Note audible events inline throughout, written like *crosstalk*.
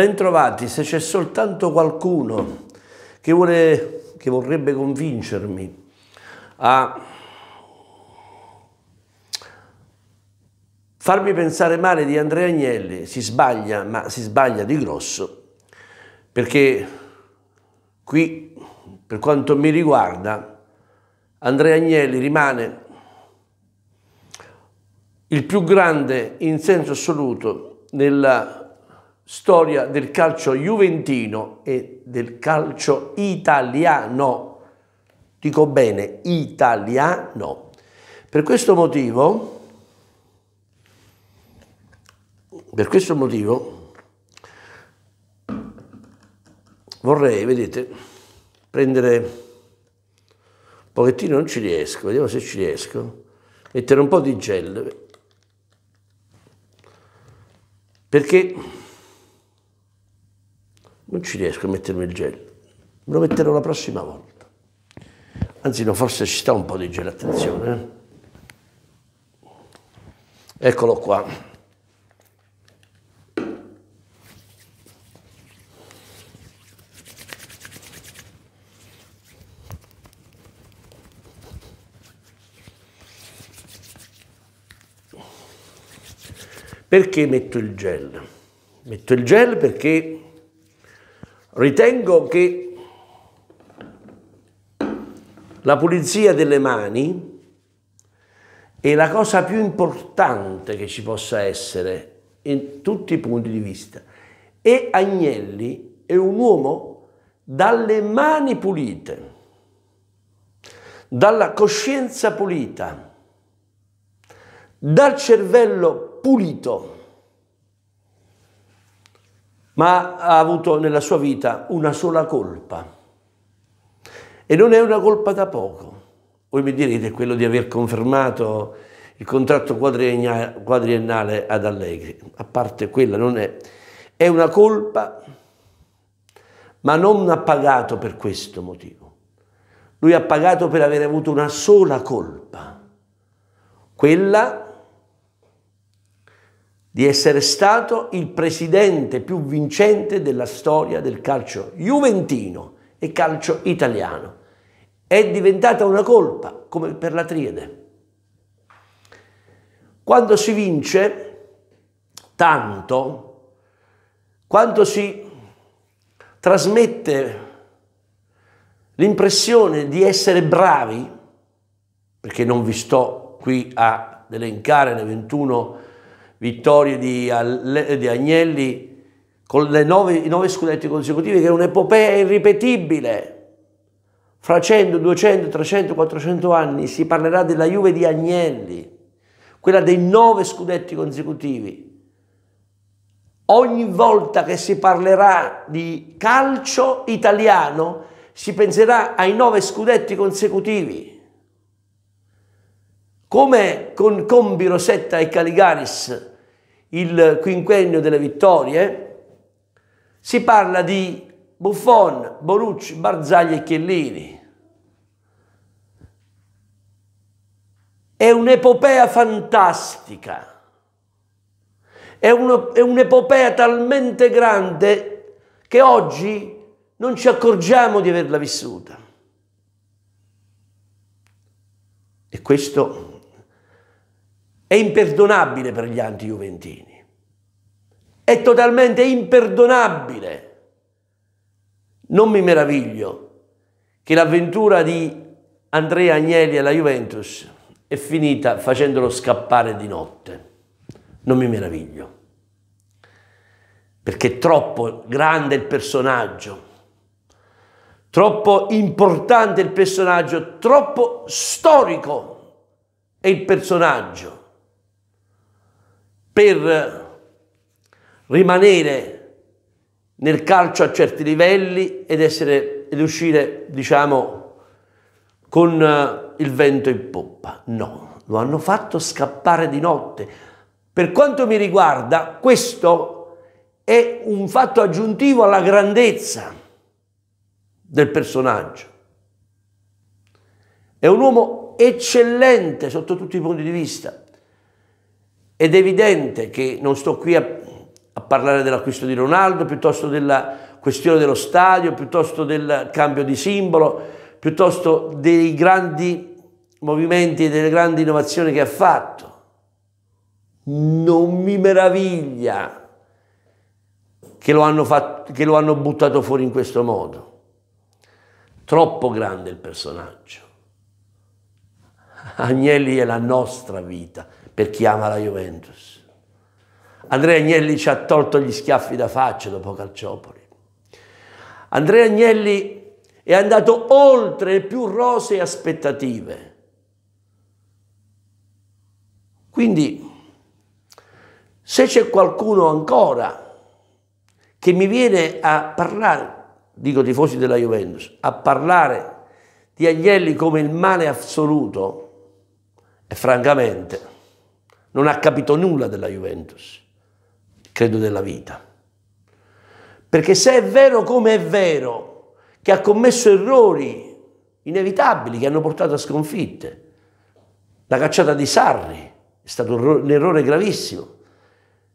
Bentrovati, se c'è soltanto qualcuno che, vuole, che vorrebbe convincermi a farmi pensare male di Andrea Agnelli, si sbaglia, ma si sbaglia di grosso, perché qui, per quanto mi riguarda, Andrea Agnelli rimane il più grande in senso assoluto nella storia del calcio juventino e del calcio italiano. Dico bene, italiano. Per questo motivo, per questo motivo vorrei, vedete, prendere un pochettino, non ci riesco, vediamo se ci riesco, mettere un po' di gel, perché non ci riesco a mettermi il gel, me lo metterò la prossima volta. Anzi, no, forse ci sta un po' di gel, attenzione. Eh? Eccolo qua. Perché metto il gel? Metto il gel perché Ritengo che la pulizia delle mani è la cosa più importante che ci possa essere in tutti i punti di vista. E Agnelli è un uomo dalle mani pulite, dalla coscienza pulita, dal cervello pulito ma ha avuto nella sua vita una sola colpa. E non è una colpa da poco. Voi mi direte quello di aver confermato il contratto quadriennale ad Allegri, a parte quella non è. È una colpa, ma non ha pagato per questo motivo. Lui ha pagato per aver avuto una sola colpa, quella di essere stato il presidente più vincente della storia del calcio juventino e calcio italiano. È diventata una colpa, come per la triade. Quando si vince tanto, quando si trasmette l'impressione di essere bravi, perché non vi sto qui ad elencare le 21 vittorie di, di Agnelli con nove, i nove scudetti consecutivi, che è un'epopea irripetibile. Fra 100, 200, 300, 400 anni si parlerà della Juve di Agnelli, quella dei nove scudetti consecutivi. Ogni volta che si parlerà di calcio italiano si penserà ai nove scudetti consecutivi. Come con Combi, Rosetta e Caligaris, il quinquennio delle vittorie, si parla di Buffon, Borucci, Barzagli e Chiellini. È un'epopea fantastica, è, un'epopea talmente grande che oggi non ci accorgiamo di averla vissuta. E questo è imperdonabile per gli anti-juventini. È totalmente imperdonabile. Non mi meraviglio che l'avventura di Andrea Agnelli alla Juventus è finita facendolo scappare di notte. Non mi meraviglio. Perché è troppo grande il personaggio, troppo importante il personaggio, troppo storico è il personaggio per rimanere nel calcio a certi livelli ed, essere, ed uscire, diciamo, con eh, il vento in poppa. No, lo hanno fatto scappare di notte. Per quanto mi riguarda, questo è un fatto aggiuntivo alla grandezza del personaggio. È un uomo eccellente sotto tutti i punti di vista, ed è evidente che non sto qui a, a parlare dell'acquisto di Ronaldo, piuttosto della questione dello stadio, piuttosto del cambio di simbolo, piuttosto dei grandi movimenti e delle grandi innovazioni che ha fatto. Non mi meraviglia che lo hanno, fatto, che lo hanno buttato fuori in questo modo. Troppo grande il personaggio. Agnelli è la nostra vita, per chi ama la Juventus. Andrea Agnelli ci ha tolto gli schiaffi da faccia dopo Calciopoli. Andrea Agnelli è andato oltre le più rosee aspettative. Quindi, se c'è qualcuno ancora che mi viene a parlare, dico tifosi della Juventus, a parlare di Agnelli come il male assoluto, e francamente non ha capito nulla della Juventus, credo della vita. Perché se è vero come è vero che ha commesso errori inevitabili che hanno portato a sconfitte, la cacciata di Sarri è stato un errore gravissimo,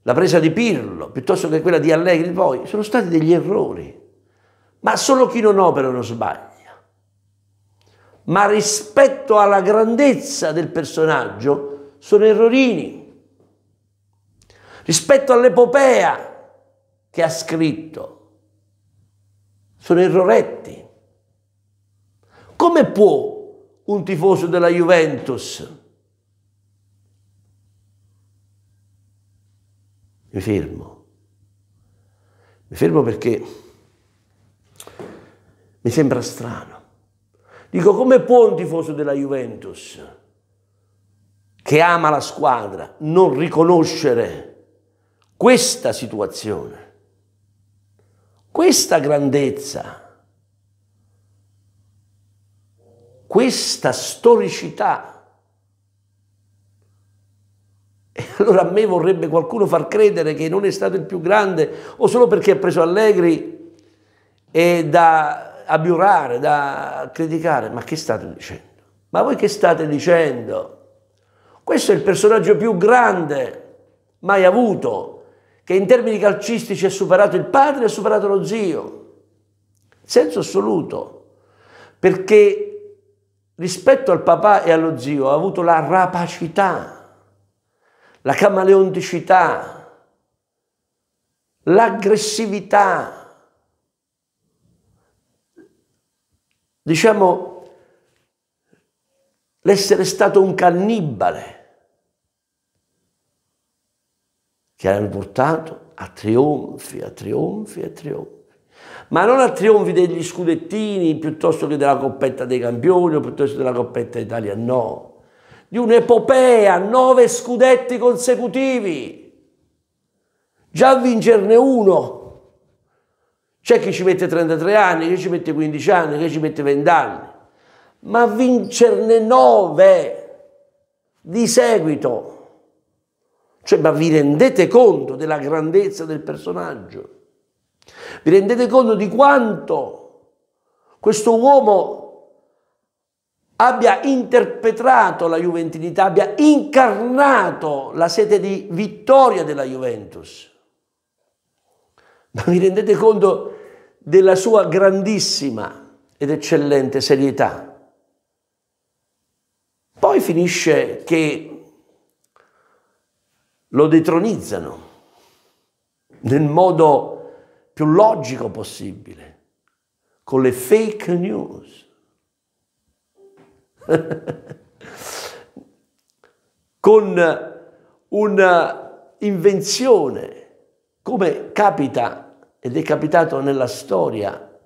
la presa di Pirlo piuttosto che quella di Allegri poi, sono stati degli errori, ma solo chi non opera non sbaglia. Ma rispetto alla grandezza del personaggio, sono errorini rispetto all'epopea che ha scritto, sono erroretti. Come può un tifoso della Juventus mi fermo. Mi fermo perché mi sembra strano. Dico, come può un tifoso della Juventus che ama la squadra, non riconoscere questa situazione, questa grandezza, questa storicità. E allora a me vorrebbe qualcuno far credere che non è stato il più grande o solo perché ha preso Allegri e da abiurare, da criticare. Ma che state dicendo? Ma voi che state dicendo? Questo è il personaggio più grande mai avuto, che in termini calcistici ha superato il padre e ha superato lo zio. Senso assoluto, perché rispetto al papà e allo zio ha avuto la rapacità, la camaleonticità, l'aggressività, diciamo l'essere stato un cannibale che hanno portato a trionfi, a trionfi, a trionfi. Ma non a trionfi degli scudettini piuttosto che della coppetta dei campioni o piuttosto della coppetta Italia, no. Di un'epopea, nove scudetti consecutivi. Già vincerne uno. C'è chi ci mette 33 anni, chi ci mette 15 anni, chi ci mette 20 anni ma vincerne nove di seguito. Cioè, ma vi rendete conto della grandezza del personaggio? Vi rendete conto di quanto questo uomo abbia interpretato la Juventinità, abbia incarnato la sete di vittoria della Juventus. Ma vi rendete conto della sua grandissima ed eccellente serietà? Poi finisce che lo detronizzano nel modo più logico possibile, con le fake news. *laughs* con un'invenzione, come capita ed è capitato nella storia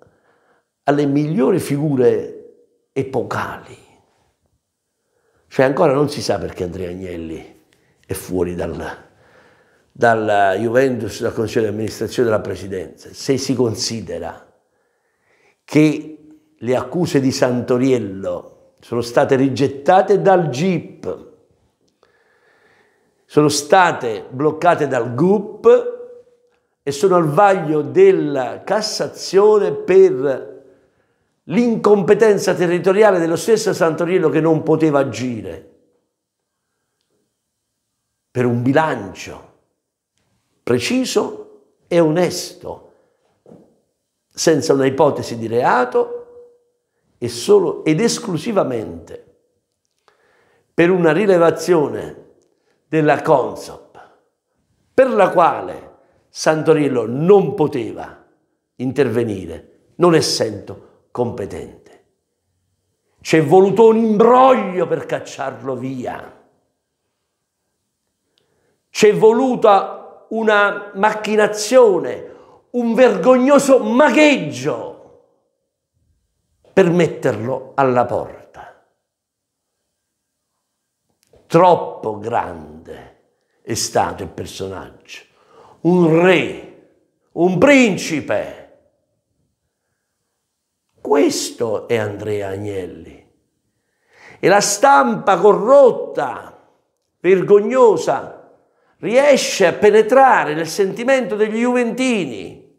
alle migliori figure epocali cioè ancora non si sa perché Andrea Agnelli è fuori dal, dalla Juventus, dal Consiglio di amministrazione della Presidenza, se si considera che le accuse di Santoriello sono state rigettate dal GIP, sono state bloccate dal GUP e sono al vaglio della Cassazione per l'incompetenza territoriale dello stesso Santoriello che non poteva agire per un bilancio preciso e onesto, senza una ipotesi di reato e solo ed esclusivamente per una rilevazione della Consop, per la quale Santoriello non poteva intervenire, non essendo competente. C'è voluto un imbroglio per cacciarlo via. C'è voluta una macchinazione, un vergognoso magheggio per metterlo alla porta. Troppo grande è stato il personaggio, un re, un principe questo è Andrea Agnelli. E la stampa corrotta, vergognosa, riesce a penetrare nel sentimento degli Juventini,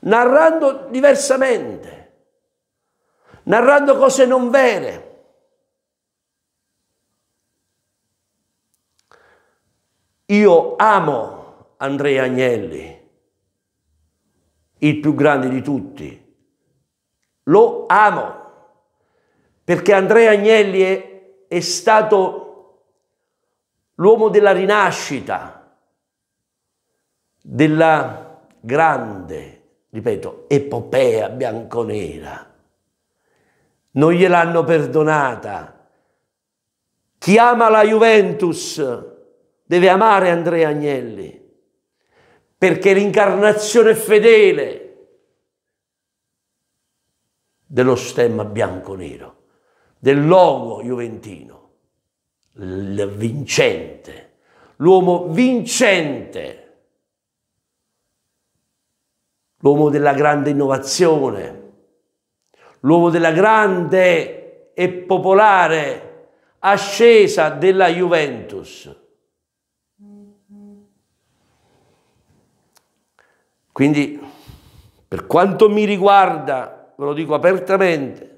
narrando diversamente, narrando cose non vere. Io amo Andrea Agnelli, il più grande di tutti lo amo perché Andrea Agnelli è, è stato l'uomo della rinascita, della grande, ripeto, epopea bianconera. Non gliel'hanno perdonata. Chi ama la Juventus deve amare Andrea Agnelli, perché l'incarnazione fedele dello stemma bianco-nero, del logo juventino, il vincente, l'uomo vincente, l'uomo della grande innovazione, l'uomo della grande e popolare ascesa della Juventus. Quindi, per quanto mi riguarda, ve lo dico apertamente,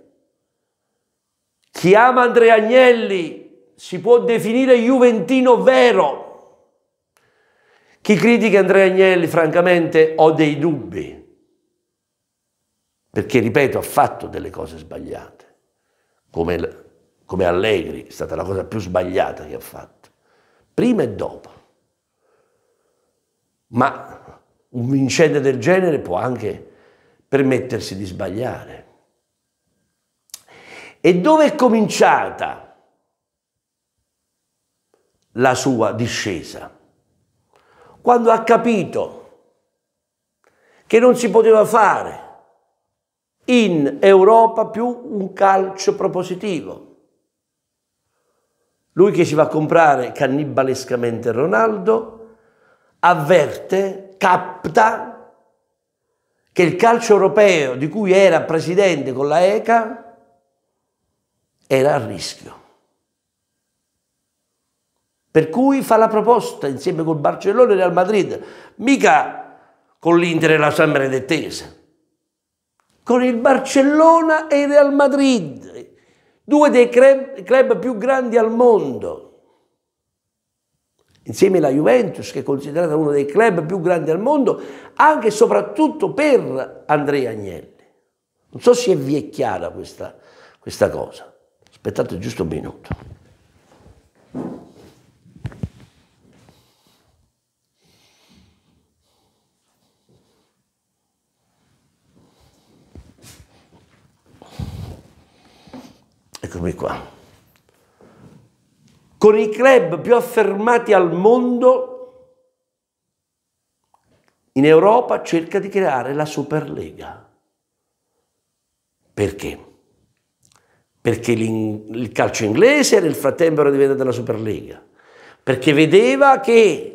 chi ama Andrea Agnelli si può definire juventino vero. Chi critica Andrea Agnelli, francamente, ho dei dubbi. Perché, ripeto, ha fatto delle cose sbagliate. Come, come Allegri è stata la cosa più sbagliata che ha fatto. Prima e dopo. Ma un vincente del genere può anche permettersi di sbagliare. E dove è cominciata la sua discesa? Quando ha capito che non si poteva fare in Europa più un calcio propositivo. Lui che si va a comprare cannibalescamente Ronaldo avverte, capta che il calcio europeo di cui era presidente con la ECA era a rischio. Per cui fa la proposta insieme col Barcellona e Real Madrid, mica con l'Inter e la San Benedettese, con il Barcellona e il Real Madrid, due dei club più grandi al mondo insieme alla Juventus, che è considerata uno dei club più grandi al mondo, anche e soprattutto per Andrea Agnelli. Non so se vi è chiara questa, questa cosa. Aspettate giusto un minuto. Eccomi qua con i club più affermati al mondo, in Europa cerca di creare la Superlega. Perché? Perché il calcio inglese nel frattempo era diventato la Superlega, perché vedeva che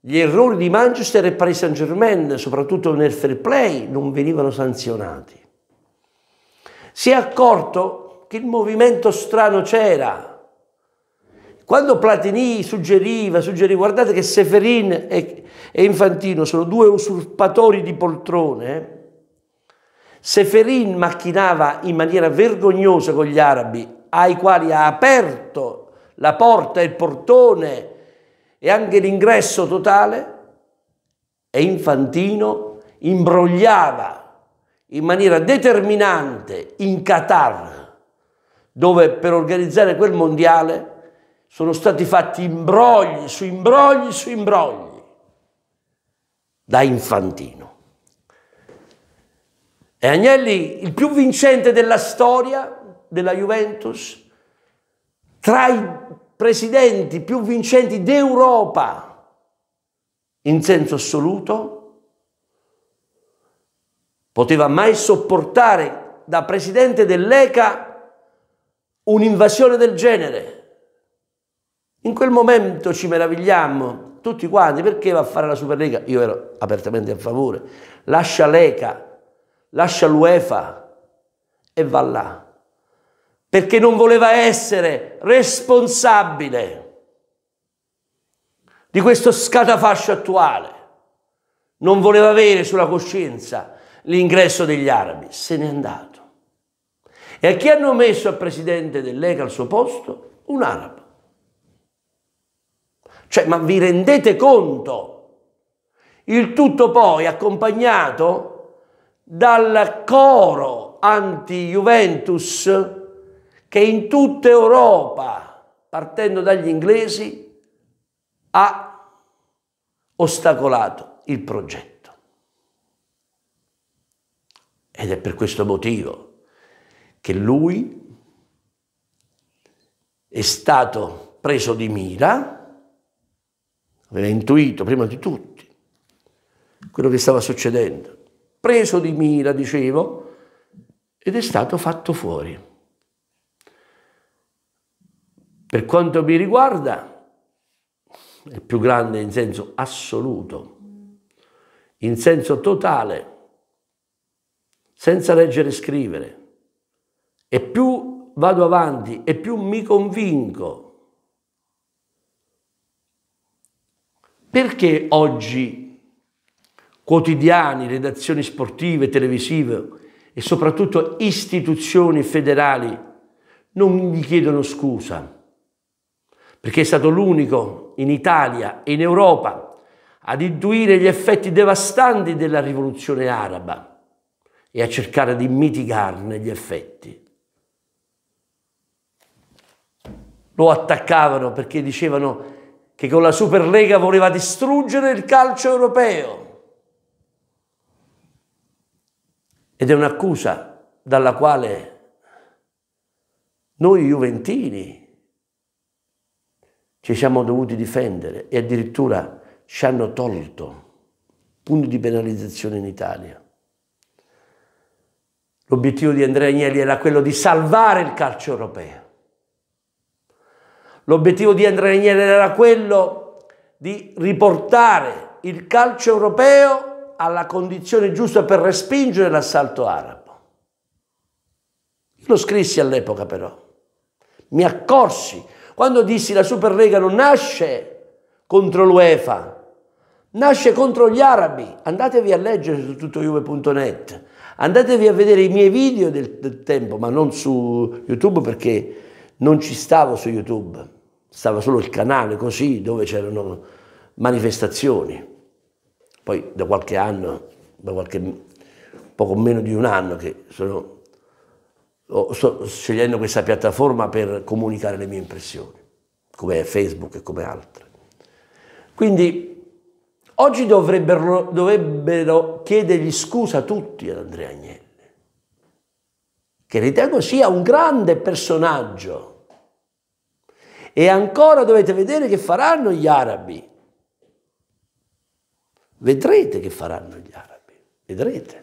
gli errori di Manchester e Paris Saint Germain, soprattutto nel fair play, non venivano sanzionati. Si è accorto che il movimento strano c'era, quando Platini suggeriva, suggeriva guardate che Seferin e, e Infantino sono due usurpatori di poltrone, Seferin macchinava in maniera vergognosa con gli arabi, ai quali ha aperto la porta, e il portone e anche l'ingresso totale, e Infantino imbrogliava in maniera determinante in Qatar, dove per organizzare quel mondiale sono stati fatti imbrogli su imbrogli su imbrogli da Infantino. E Agnelli, il più vincente della storia della Juventus, tra i presidenti più vincenti d'Europa in senso assoluto, poteva mai sopportare da presidente dell'ECA un'invasione del genere. In quel momento ci meravigliamo tutti quanti, perché va a fare la Superlega? Io ero apertamente a favore. Lascia l'ECA, lascia l'UEFA e va là. Perché non voleva essere responsabile di questo scatafascio attuale. Non voleva avere sulla coscienza l'ingresso degli arabi. Se n'è andato. E a chi hanno messo a presidente dell'ECA al suo posto? Un arabo. Cioè, ma vi rendete conto? Il tutto poi accompagnato dal coro anti-Juventus che in tutta Europa, partendo dagli inglesi, ha ostacolato il progetto. Ed è per questo motivo che lui è stato preso di mira aveva intuito prima di tutti quello che stava succedendo, preso di mira, dicevo, ed è stato fatto fuori. Per quanto mi riguarda, è più grande in senso assoluto, in senso totale, senza leggere e scrivere. E più vado avanti e più mi convinco Perché oggi quotidiani, redazioni sportive, televisive e soprattutto istituzioni federali non gli chiedono scusa? Perché è stato l'unico in Italia e in Europa ad intuire gli effetti devastanti della rivoluzione araba e a cercare di mitigarne gli effetti. Lo attaccavano perché dicevano che con la Superlega voleva distruggere il calcio europeo. Ed è un'accusa dalla quale noi juventini ci siamo dovuti difendere e addirittura ci hanno tolto punti di penalizzazione in Italia. L'obiettivo di Andrea Agnelli era quello di salvare il calcio europeo. L'obiettivo di Andrea Ranieri era quello di riportare il calcio europeo alla condizione giusta per respingere l'assalto arabo. Io lo scrissi all'epoca però, mi accorsi, quando dissi la Superlega non nasce contro l'UEFA, nasce contro gli arabi. Andatevi a leggere su tuttojuve.net, andatevi a vedere i miei video del, del tempo, ma non su YouTube perché non ci stavo su YouTube stava solo il canale così dove c'erano manifestazioni. Poi da qualche anno, da qualche poco meno di un anno che sono, sto scegliendo questa piattaforma per comunicare le mie impressioni, come Facebook e come altre. Quindi oggi dovrebbero, dovrebbero chiedergli scusa tutti ad Andrea Agnelli, che ritengo sia un grande personaggio e ancora dovete vedere che faranno gli arabi. Vedrete che faranno gli arabi, vedrete.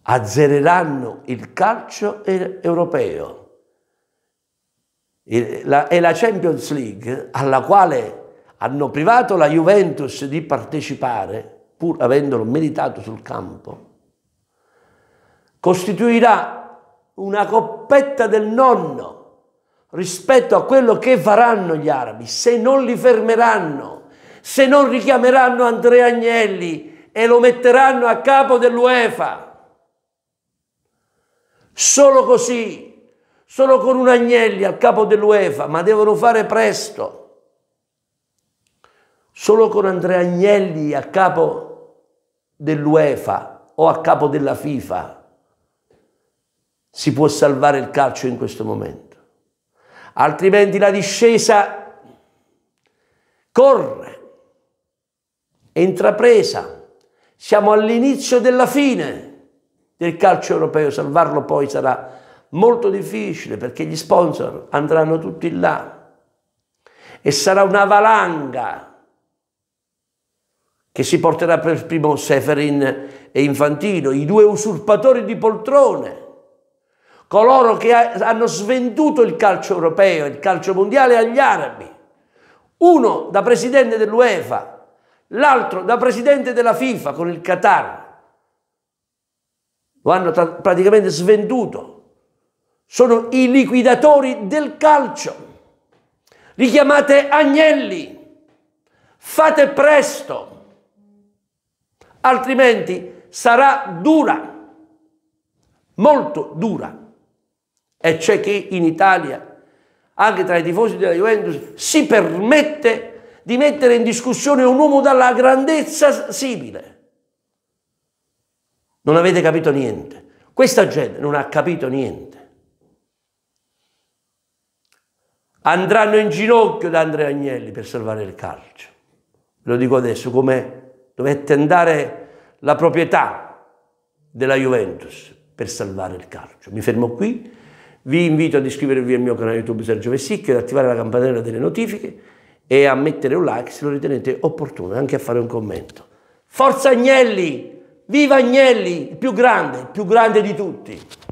Azzereranno il calcio europeo. E la Champions League alla quale hanno privato la Juventus di partecipare, pur avendolo meritato sul campo, costituirà una coppetta del nonno rispetto a quello che faranno gli arabi se non li fermeranno, se non richiameranno Andrea Agnelli e lo metteranno a capo dell'UEFA. Solo così, solo con un Agnelli al capo dell'UEFA, ma devono fare presto. Solo con Andrea Agnelli a capo dell'UEFA o a capo della FIFA si può salvare il calcio in questo momento, altrimenti la discesa corre, è intrapresa, siamo all'inizio della fine del calcio europeo, salvarlo poi sarà molto difficile perché gli sponsor andranno tutti là e sarà una valanga che si porterà per primo Seferin e Infantino, i due usurpatori di poltrone coloro che hanno svenduto il calcio europeo, il calcio mondiale agli arabi, uno da presidente dell'UEFA, l'altro da presidente della FIFA con il Qatar. Lo hanno praticamente svenduto. Sono i liquidatori del calcio. Li chiamate agnelli. Fate presto, altrimenti sarà dura, molto dura. E c'è chi in Italia, anche tra i tifosi della Juventus, si permette di mettere in discussione un uomo dalla grandezza simile. Non avete capito niente. Questa gente non ha capito niente. Andranno in ginocchio da Andrea Agnelli per salvare il calcio. Ve lo dico adesso, come dovette andare la proprietà della Juventus per salvare il calcio. Mi fermo qui. Vi invito ad iscrivervi al mio canale YouTube Sergio Vessicchio, ad attivare la campanella delle notifiche e a mettere un like se lo ritenete opportuno, anche a fare un commento. Forza Agnelli! Viva Agnelli, il più grande, il più grande di tutti!